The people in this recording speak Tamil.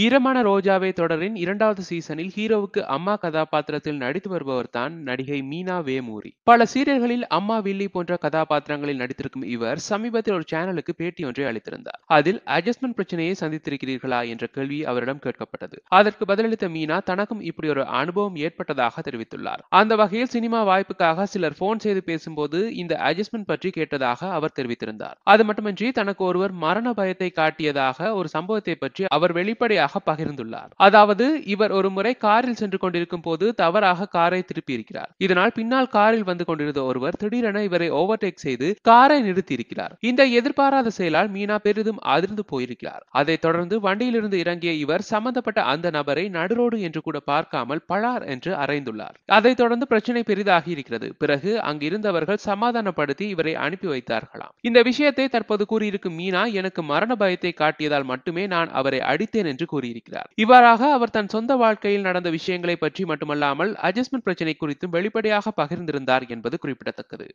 ஈரமான ரோஜாவே தொடரின் இரண்டாவது சீசனில் ஹீரோவுக்கு அம்மா கதாபாத்திரத்தில் நடித்து வருபவர் தான் நடிகை மீனா வேமூரி பல சீரியல்களில் அம்மா வில்லி போன்ற கதாபாத்திரங்களில் நடித்திருக்கும் இவர் சமீபத்தில் ஒரு சேனலுக்கு பேட்டி ஒன்றை அளித்திருந்தார் அதில் அட்ஜஸ்ட்மெண்ட் பிரச்சனையை சந்தித்திருக்கிறீர்களா என்ற கேள்வி அவரிடம் கேட்கப்பட்டது அதற்கு பதிலளித்த மீனா தனக்கும் இப்படி ஒரு அனுபவம் ஏற்பட்டதாக தெரிவித்துள்ளார் அந்த வகையில் சினிமா வாய்ப்புக்காக சிலர் போன் செய்து பேசும்போது இந்த அட்ஜஸ்ட்மெண்ட் பற்றி கேட்டதாக அவர் தெரிவித்திருந்தார் அது மட்டுமின்றி தனக்கு ஒருவர் மரண பயத்தை காட்டியதாக ஒரு சம்பவத்தை பற்றி அவர் வெளிப்படை வெளிப்படையாக பகிர்ந்துள்ளார் அதாவது இவர் ஒரு முறை காரில் சென்று கொண்டிருக்கும் போது தவறாக காரை திருப்பி இருக்கிறார் இதனால் பின்னால் காரில் வந்து கொண்டிருந்த ஒருவர் திடீரென இவரை ஓவர்டேக் செய்து காரை நிறுத்தி இருக்கிறார் இந்த எதிர்பாராத செயலால் மீனா பெரிதும் அதிர்ந்து போயிருக்கிறார் அதைத் தொடர்ந்து வண்டியிலிருந்து இறங்கிய இவர் சம்பந்தப்பட்ட அந்த நபரை நடுரோடு என்று கூட பார்க்காமல் பழார் என்று அறைந்துள்ளார் அதைத் தொடர்ந்து பிரச்சனை பெரிதாகி இருக்கிறது பிறகு அங்கிருந்தவர்கள் சமாதானப்படுத்தி இவரை அனுப்பி வைத்தார்களாம் இந்த விஷயத்தை தற்போது கூறியிருக்கும் மீனா எனக்கு மரண பயத்தை காட்டியதால் மட்டுமே நான் அவரை அடித்தேன் என்று கூறியிருக்கிறார் இவ்வாறாக அவர் தன் சொந்த வாழ்க்கையில் நடந்த விஷயங்களை பற்றி மட்டுமல்லாமல் அட்ஜஸ்ட்மெண்ட் பிரச்சினை குறித்தும் வெளிப்படையாக பகிர்ந்திருந்தார் என்பது குறிப்பிடத்தக்கது